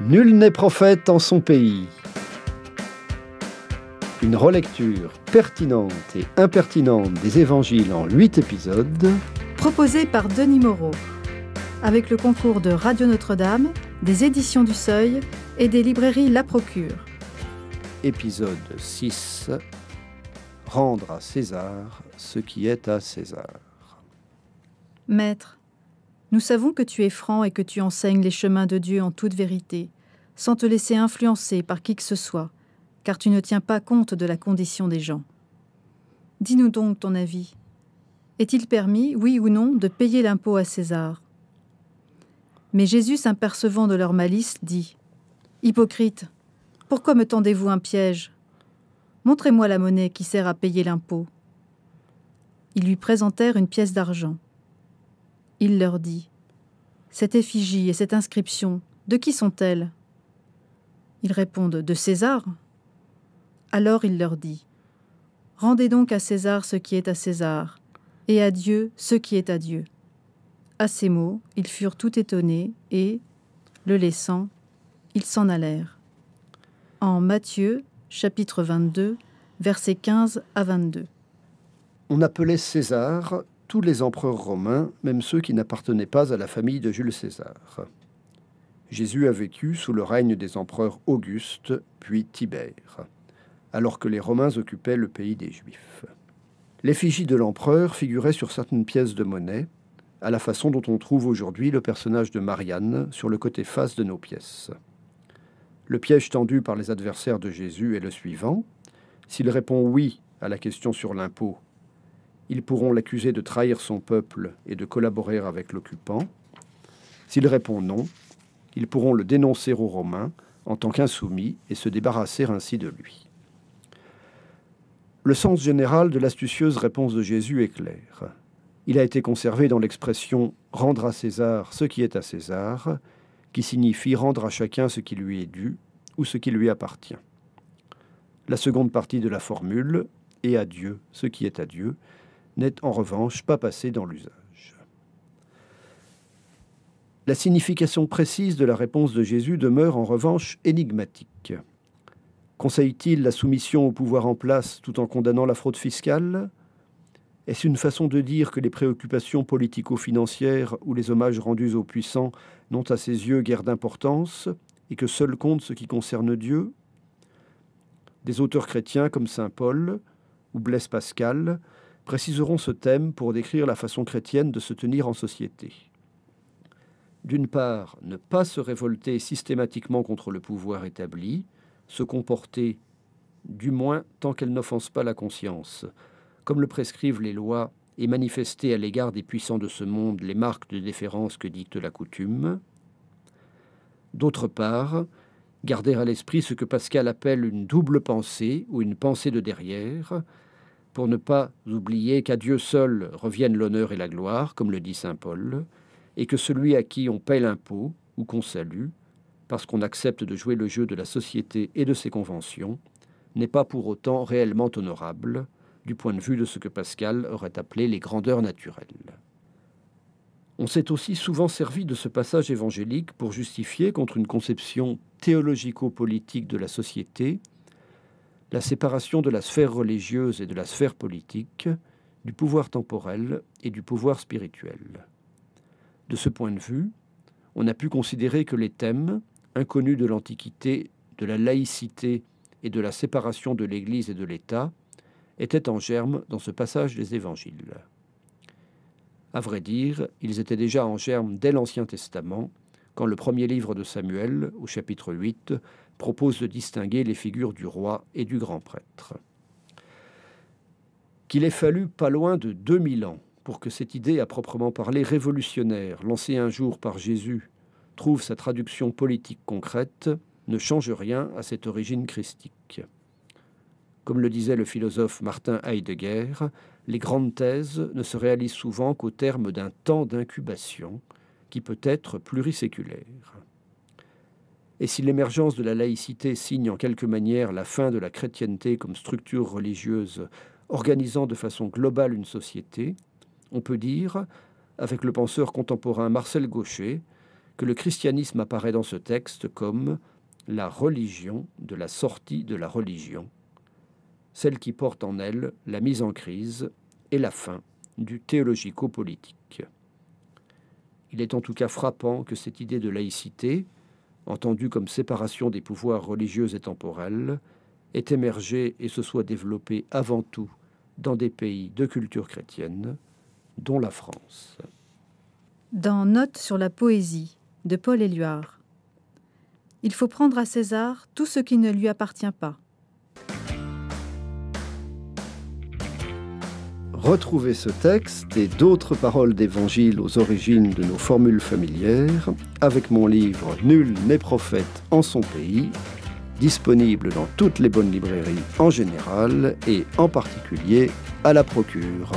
Nul n'est prophète en son pays. Une relecture pertinente et impertinente des évangiles en huit épisodes. Proposée par Denis Moreau. Avec le concours de Radio Notre-Dame, des éditions du Seuil et des librairies La Procure. Épisode 6. Rendre à César ce qui est à César. Maître, nous savons que tu es franc et que tu enseignes les chemins de Dieu en toute vérité sans te laisser influencer par qui que ce soit, car tu ne tiens pas compte de la condition des gens. Dis-nous donc ton avis. Est-il permis, oui ou non, de payer l'impôt à César Mais Jésus, s'apercevant de leur malice, dit Hypocrite, pourquoi me tendez-vous un piège Montrez-moi la monnaie qui sert à payer l'impôt. Ils lui présentèrent une pièce d'argent. Il leur dit Cette effigie et cette inscription, de qui sont-elles ils répondent De César. Alors il leur dit Rendez donc à César ce qui est à César, et à Dieu ce qui est à Dieu. À ces mots, ils furent tout étonnés, et, le laissant, ils s'en allèrent. En Matthieu, chapitre 22, versets 15 à 22. On appelait César tous les empereurs romains, même ceux qui n'appartenaient pas à la famille de Jules César. Jésus a vécu sous le règne des empereurs Auguste, puis Tibère, alors que les Romains occupaient le pays des Juifs. L'effigie de l'empereur figurait sur certaines pièces de monnaie, à la façon dont on trouve aujourd'hui le personnage de Marianne sur le côté face de nos pièces. Le piège tendu par les adversaires de Jésus est le suivant. S'il répond oui à la question sur l'impôt, ils pourront l'accuser de trahir son peuple et de collaborer avec l'occupant. S'il répond non, ils pourront le dénoncer aux Romains en tant qu'insoumis et se débarrasser ainsi de lui. Le sens général de l'astucieuse réponse de Jésus est clair. Il a été conservé dans l'expression rendre à César ce qui est à César, qui signifie rendre à chacun ce qui lui est dû ou ce qui lui appartient. La seconde partie de la formule et à Dieu ce qui est à Dieu n'est en revanche pas passée dans l'usage. La signification précise de la réponse de Jésus demeure en revanche énigmatique. Conseille-t-il la soumission au pouvoir en place tout en condamnant la fraude fiscale Est-ce une façon de dire que les préoccupations politico-financières ou les hommages rendus aux puissants n'ont à ses yeux guère d'importance et que seul compte ce qui concerne Dieu Des auteurs chrétiens comme Saint Paul ou Blaise Pascal préciseront ce thème pour décrire la façon chrétienne de se tenir en société d'une part, ne pas se révolter systématiquement contre le pouvoir établi, se comporter, du moins tant qu'elle n'offense pas la conscience, comme le prescrivent les lois, et manifester à l'égard des puissants de ce monde les marques de déférence que dicte la coutume. D'autre part, garder à l'esprit ce que Pascal appelle une double pensée ou une pensée de derrière, pour ne pas oublier qu'à Dieu seul reviennent l'honneur et la gloire, comme le dit Saint Paul, et que celui à qui on paie l'impôt ou qu'on salue, parce qu'on accepte de jouer le jeu de la société et de ses conventions, n'est pas pour autant réellement honorable du point de vue de ce que Pascal aurait appelé les grandeurs naturelles. On s'est aussi souvent servi de ce passage évangélique pour justifier contre une conception théologico-politique de la société la séparation de la sphère religieuse et de la sphère politique, du pouvoir temporel et du pouvoir spirituel. De ce point de vue, on a pu considérer que les thèmes, inconnus de l'Antiquité, de la laïcité et de la séparation de l'Église et de l'État, étaient en germe dans ce passage des Évangiles. À vrai dire, ils étaient déjà en germe dès l'Ancien Testament, quand le premier livre de Samuel, au chapitre 8, propose de distinguer les figures du roi et du grand prêtre. Qu'il ait fallu pas loin de 2000 ans pour que cette idée à proprement parler révolutionnaire, lancée un jour par Jésus, trouve sa traduction politique concrète, ne change rien à cette origine christique. Comme le disait le philosophe Martin Heidegger, les grandes thèses ne se réalisent souvent qu'au terme d'un temps d'incubation qui peut être pluriséculaire. Et si l'émergence de la laïcité signe en quelque manière la fin de la chrétienté comme structure religieuse organisant de façon globale une société, on peut dire, avec le penseur contemporain Marcel Gaucher, que le christianisme apparaît dans ce texte comme la religion de la sortie de la religion, celle qui porte en elle la mise en crise et la fin du théologico-politique. Il est en tout cas frappant que cette idée de laïcité, entendue comme séparation des pouvoirs religieux et temporels, ait émergé et se soit développée avant tout dans des pays de culture chrétienne, dont la France. Dans Notes sur la poésie de Paul Éluard, il faut prendre à César tout ce qui ne lui appartient pas. Retrouvez ce texte et d'autres paroles d'Évangile aux origines de nos formules familières avec mon livre Nul n'est prophète en son pays, disponible dans toutes les bonnes librairies en général et en particulier à la procure.